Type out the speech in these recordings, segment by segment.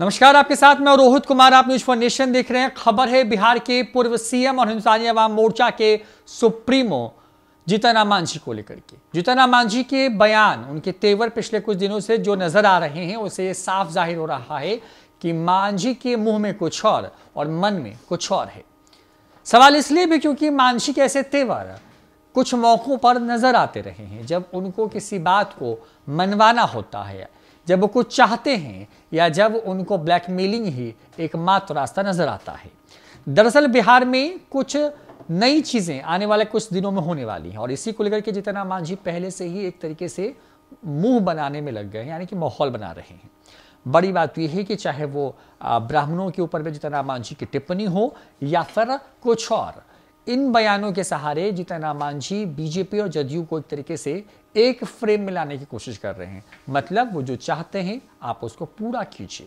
नमस्कार आपके साथ मैं रोहित कुमार आप न्यूज फॉर नेशन देख रहे हैं खबर है बिहार के पूर्व सीएम और हिंदुस्तानी अवाम मोर्चा के सुप्रीमो जीतन मांझी को लेकर के जीतन मांझी के बयान उनके तेवर पिछले कुछ दिनों से जो नजर आ रहे हैं उसे साफ जाहिर हो रहा है कि मांझी के मुंह में कुछ और और मन में कुछ और है सवाल इसलिए भी क्योंकि मांझी के ऐसे तेवर कुछ मौकों पर नजर आते रहे हैं जब उनको किसी बात को मनवाना होता है जब वो कुछ चाहते हैं या जब उनको ब्लैकमेलिंग ही एकमात्र रास्ता नजर आता है दरअसल बिहार में कुछ नई चीज़ें आने वाले कुछ दिनों में होने वाली हैं और इसी को लेकर के जितना मांझी पहले से ही एक तरीके से मुंह बनाने में लग गए हैं यानी कि माहौल बना रहे हैं बड़ी बात यह है कि चाहे वो ब्राह्मणों के ऊपर में जितना मांझी की टिप्पणी हो या फिर कुछ और इन बयानों के सहारे जीतन राम मांझी बीजेपी और जदयू को एक तरीके से एक फ्रेम में लाने की कोशिश कर रहे हैं मतलब वो जो चाहते हैं आप उसको पूरा कीजिए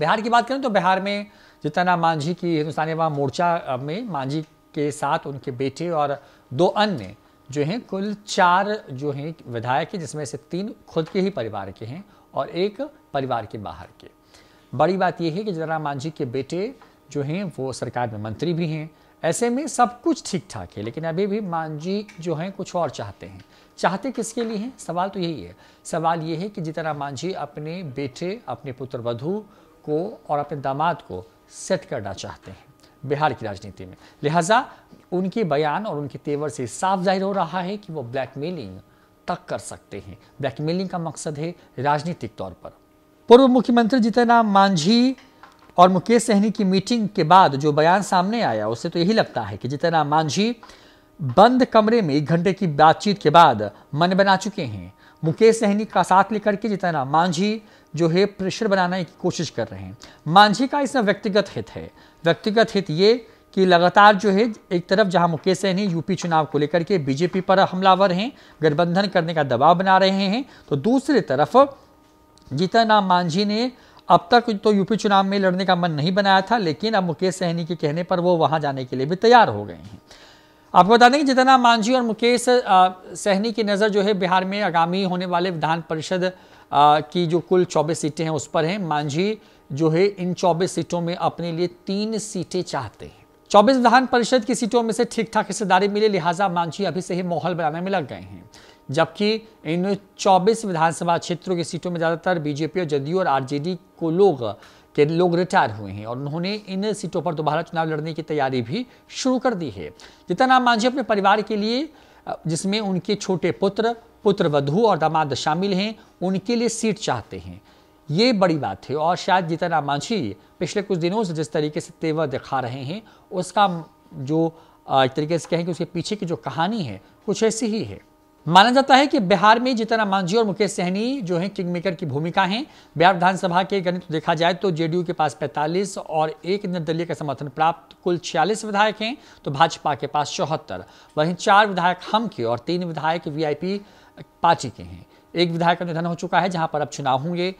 बिहार की बात करें तो बिहार में जीतन राम मांझी की हिंदुस्तानी अवाम मोर्चा में मांझी के साथ उनके बेटे और दो अन्य जो हैं कुल चार जो हैं विधायक हैं जिसमें से तीन खुद के ही परिवार के हैं और एक परिवार के बाहर के बड़ी बात यह है कि राम मांझी के बेटे जो हैं वो सरकार में मंत्री भी हैं ऐसे में सब कुछ ठीक ठाक है लेकिन अभी भी मांझी जो हैं कुछ और चाहते हैं चाहते किसके लिए हैं सवाल तो यही है सवाल ये है कि जितना मांझी अपने बेटे अपने पुत्र वधु को और अपने दामाद को सेट करना चाहते हैं बिहार की राजनीति में लिहाजा उनके बयान और उनके तेवर से साफ जाहिर हो रहा है कि वो ब्लैकमेलिंग तक कर सकते हैं ब्लैकमेलिंग का मकसद है राजनीतिक तौर पर पूर्व मुख्यमंत्री जीतन राम मांझी और मुकेश सहनी की मीटिंग के बाद जो बयान सामने आया उससे तो यही लगता है कि जितना मांझी बंद कमरे में एक घंटे की बातचीत के बाद मन बना चुके हैं मुकेश सहनी का साथ लेकर के जितना मांझी जो है प्रेशर बनाने की कोशिश कर रहे हैं मांझी का इसमें व्यक्तिगत हित है व्यक्तिगत हित ये कि लगातार जो है एक तरफ जहां मुकेश सहनी यूपी चुनाव को लेकर के बीजेपी पर हमलावर हैं गठबंधन करने का दबाव बना रहे हैं तो दूसरी तरफ जीतन राम मांझी ने अब तक तो यूपी चुनाव में लड़ने का मन नहीं बनाया था लेकिन अब मुकेश सहनी के कहने पर वो वहां जाने के लिए भी तैयार हो गए हैं आपको बता दें कि जितना मांझी और मुकेश सहनी की नज़र जो है बिहार में आगामी होने वाले विधान परिषद की जो कुल 24 सीटें हैं उस पर हैं मांझी जो है इन 24 सीटों में अपने लिए तीन सीटें चाहते हैं 24 विधान परिषद की सीटों में से ठीक ठाक हिस्सेदारी मिली लिहाजा मांझी अभी से ही माहौल बनाने में लग गए हैं जबकि इन 24 विधानसभा क्षेत्रों की सीटों में ज़्यादातर बीजेपी और जदयू और आरजेडी को लोग के लोग रिटायर हुए हैं और उन्होंने इन सीटों पर दोबारा चुनाव लड़ने की तैयारी भी शुरू कर दी है जीतन मांझी अपने परिवार के लिए जिसमें उनके छोटे पुत्र पुत्र वधु और दामाद शामिल हैं उनके लिए सीट चाहते हैं ये बड़ी बात है और शायद जीतन मांझी पिछले कुछ दिनों से जिस तरीके से तेवर दिखा रहे हैं उसका जो एक तरीके से कहें कि उसके पीछे की जो कहानी है कुछ ऐसी ही है माना जाता है कि बिहार में जीतन राम मांझी और मुकेश सहनी जो हैं किंग मेकर की भूमिका हैं बिहार विधानसभा के गणित देखा जाए तो जेडीयू के पास 45 और एक निर्दलीय का समर्थन प्राप्त कुल 46 विधायक हैं तो भाजपा के पास चौहत्तर वहीं चार विधायक हम के और तीन विधायक वीआईपी पार्टी के हैं एक विधायक का निधन हो चुका है जहां पर अब चुनाव होंगे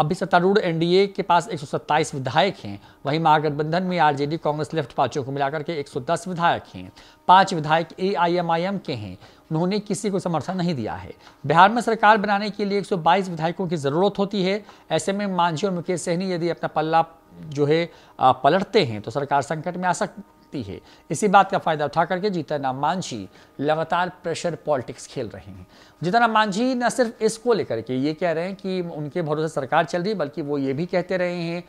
अभी सत्तारूढ़ एनडीए के पास 127 विधायक हैं वहीं महागठबंधन में आरजेडी कांग्रेस लेफ्ट पार्टियों को मिलाकर के 110 विधायक हैं पांच विधायक एआईएमआईएम के हैं उन्होंने किसी को समर्थन नहीं दिया है बिहार में सरकार बनाने के लिए 122 विधायकों की ज़रूरत होती है ऐसे में मांझी और मुकेश सहनी यदि अपना पल्ला जो है पलटते हैं तो सरकार संकट में आ सक सकती है इसी बात का फायदा उठा करके जीतन मांझी लगातार प्रेशर पॉलिटिक्स खेल रहे हैं जीतन मांझी न सिर्फ इसको लेकर के ये कह रहे हैं कि उनके भरोसे सरकार चल रही बल्कि वो ये भी कहते रहे हैं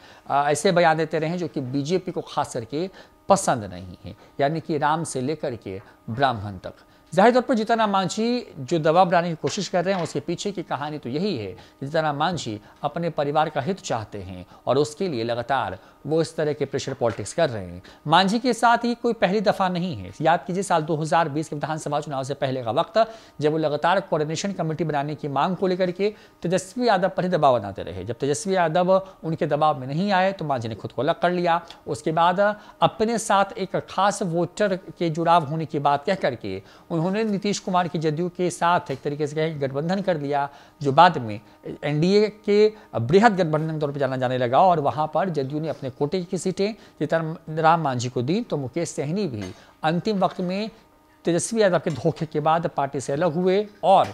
ऐसे बयान देते रहे हैं जो कि बीजेपी को खास करके पसंद नहीं है यानी कि राम से लेकर के ब्राह्मण तक जाहिर तौर पर जीतन मांझी जो दबाव बनाने की कोशिश कर रहे हैं उसके पीछे की कहानी तो यही है जीतन मांझी अपने परिवार का हित चाहते हैं और उसके लिए लगातार वो इस तरह के प्रेशर पॉलिटिक्स कर रहे हैं मांझी के साथ ही कोई पहली दफ़ा नहीं है याद कीजिए साल 2020 के विधानसभा चुनाव से पहले का वक्त जब वो लगातार कोऑर्डिनेशन कमेटी बनाने की मांग को लेकर के तेजस्वी यादव पर ही दबाव बनाते रहे जब तेजस्वी यादव उनके दबाव में नहीं आए तो मांझी ने खुद को अलग कर लिया उसके बाद अपने साथ एक खास वोटर के जुड़ाव होने की बात कह करके उन्होंने नीतीश कुमार की जदयू के साथ एक तरीके से कहें गठबंधन कर लिया जो बाद में एनडीए के बृहद गठबंधन के तौर पर जाना जाने लगा और वहाँ पर जदयू ने अपने कोटे की सीटें राम मांझी को दी तो मुकेश सहनी भी अंतिम वक्त में तेजस्वी यादव के धोखे के बाद पार्टी से अलग हुए और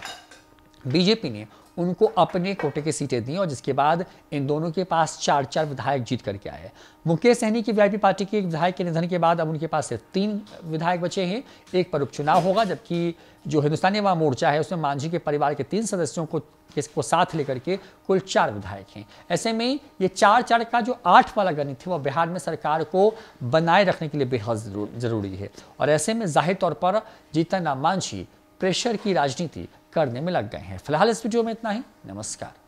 बीजेपी ने उनको अपने कोटे की सीटें दी और जिसके बाद इन दोनों के पास चार चार विधायक जीत करके आए मुकेश सहनी की वीआईपी पार्टी के एक विधायक के निधन के बाद अब उनके पास सिर्फ तीन विधायक बचे हैं एक पर उपचुनाव होगा जबकि जो हिंदुस्तानी युवा मोर्चा है उसमें मांझी के परिवार के तीन सदस्यों को इसको साथ लेकर के कुल चार विधायक हैं ऐसे में ये चार चार का जो आठ वाला गणित है वह बिहार में सरकार को बनाए रखने के लिए बेहद ज़रूरी है और ऐसे में जाहिर तौर पर जीतन राम मांझी प्रेशर की राजनीति करने में लग गए हैं फिलहाल इस वीडियो में इतना ही नमस्कार